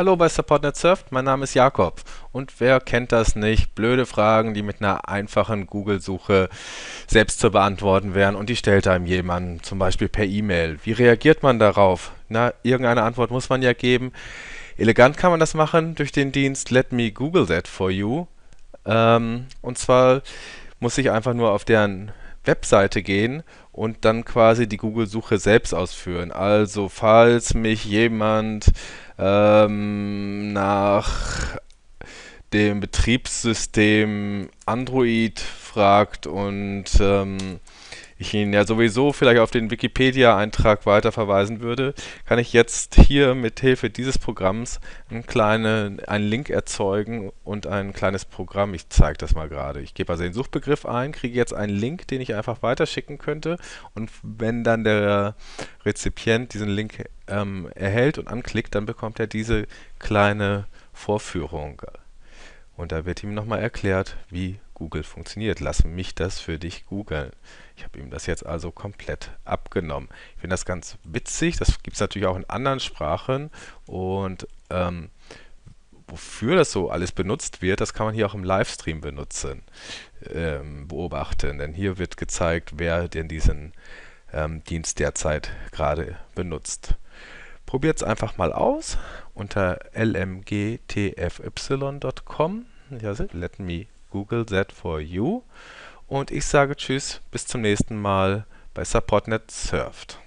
Hallo bei SupportNet Surft, mein Name ist Jakob und wer kennt das nicht? Blöde Fragen, die mit einer einfachen Google-Suche selbst zu beantworten wären und die stellt einem jemand, zum Beispiel per E-Mail. Wie reagiert man darauf? Na, irgendeine Antwort muss man ja geben. Elegant kann man das machen durch den Dienst Let Me Google That For You. Ähm, und zwar muss ich einfach nur auf deren Webseite gehen und dann quasi die Google-Suche selbst ausführen. Also falls mich jemand ähm, nach dem Betriebssystem Android fragt und ähm, ich ihn ja sowieso vielleicht auf den Wikipedia-Eintrag weiterverweisen würde, kann ich jetzt hier mit Hilfe dieses Programms einen, kleinen, einen Link erzeugen und ein kleines Programm. Ich zeige das mal gerade. Ich gebe also den Suchbegriff ein, kriege jetzt einen Link, den ich einfach weiterschicken könnte und wenn dann der Rezipient diesen Link ähm, erhält und anklickt, dann bekommt er diese kleine Vorführung. Und da wird ihm nochmal erklärt, wie Google funktioniert. Lass mich das für dich googeln. Ich habe ihm das jetzt also komplett abgenommen. Ich finde das ganz witzig. Das gibt es natürlich auch in anderen Sprachen. Und ähm, wofür das so alles benutzt wird, das kann man hier auch im Livestream benutzen, ähm, beobachten. Denn hier wird gezeigt, wer denn diesen ähm, Dienst derzeit gerade benutzt. Probiert es einfach mal aus unter lmgtfy.com. let me Google That for You. Und ich sage Tschüss, bis zum nächsten Mal bei Supportnet Surft.